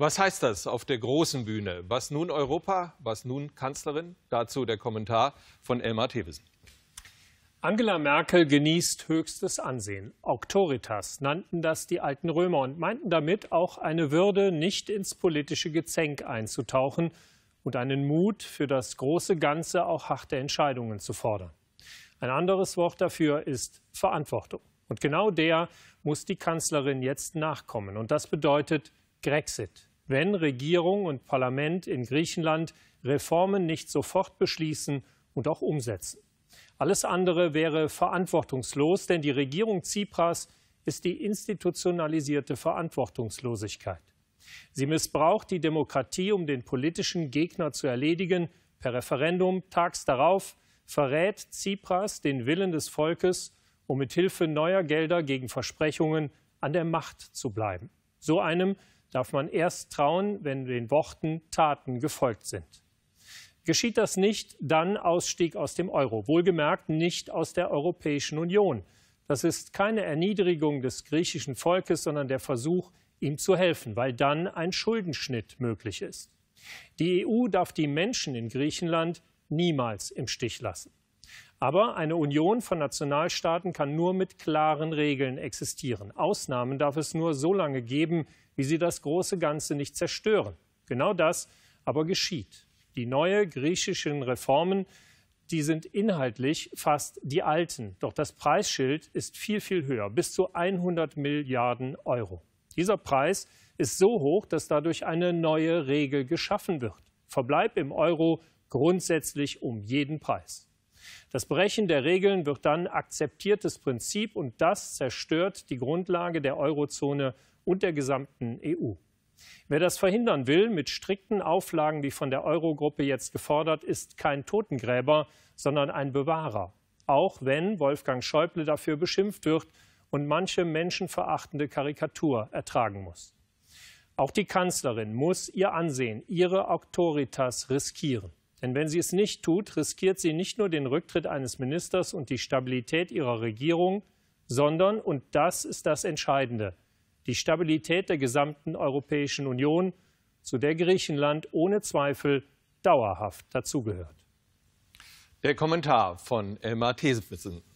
Was heißt das auf der großen Bühne? Was nun Europa, was nun Kanzlerin? Dazu der Kommentar von Elmar Thewesen. Angela Merkel genießt höchstes Ansehen. Auctoritas nannten das die alten Römer und meinten damit auch eine Würde, nicht ins politische Gezänk einzutauchen und einen Mut für das große Ganze auch harte Entscheidungen zu fordern. Ein anderes Wort dafür ist Verantwortung. Und genau der muss die Kanzlerin jetzt nachkommen. Und das bedeutet Grexit wenn Regierung und Parlament in Griechenland Reformen nicht sofort beschließen und auch umsetzen. Alles andere wäre verantwortungslos, denn die Regierung Tsipras ist die institutionalisierte Verantwortungslosigkeit. Sie missbraucht die Demokratie, um den politischen Gegner zu erledigen. Per Referendum tags darauf verrät Tsipras den Willen des Volkes, um mit Hilfe neuer Gelder gegen Versprechungen an der Macht zu bleiben. So einem darf man erst trauen, wenn den Worten Taten gefolgt sind. Geschieht das nicht, dann Ausstieg aus dem Euro, wohlgemerkt nicht aus der Europäischen Union. Das ist keine Erniedrigung des griechischen Volkes, sondern der Versuch, ihm zu helfen, weil dann ein Schuldenschnitt möglich ist. Die EU darf die Menschen in Griechenland niemals im Stich lassen. Aber eine Union von Nationalstaaten kann nur mit klaren Regeln existieren. Ausnahmen darf es nur so lange geben, wie sie das große Ganze nicht zerstören. Genau das aber geschieht. Die neue griechischen Reformen, die sind inhaltlich fast die alten. Doch das Preisschild ist viel, viel höher, bis zu 100 Milliarden Euro. Dieser Preis ist so hoch, dass dadurch eine neue Regel geschaffen wird. Verbleib im Euro grundsätzlich um jeden Preis. Das Brechen der Regeln wird dann akzeptiertes Prinzip und das zerstört die Grundlage der Eurozone und der gesamten EU. Wer das verhindern will, mit strikten Auflagen wie von der Eurogruppe jetzt gefordert, ist kein Totengräber, sondern ein Bewahrer. Auch wenn Wolfgang Schäuble dafür beschimpft wird und manche menschenverachtende Karikatur ertragen muss. Auch die Kanzlerin muss ihr Ansehen, ihre Autoritas riskieren. Denn wenn sie es nicht tut, riskiert sie nicht nur den Rücktritt eines Ministers und die Stabilität ihrer Regierung, sondern, und das ist das Entscheidende, die Stabilität der gesamten Europäischen Union, zu der Griechenland ohne Zweifel dauerhaft dazugehört. Der Kommentar von Elmar Thesenwissen.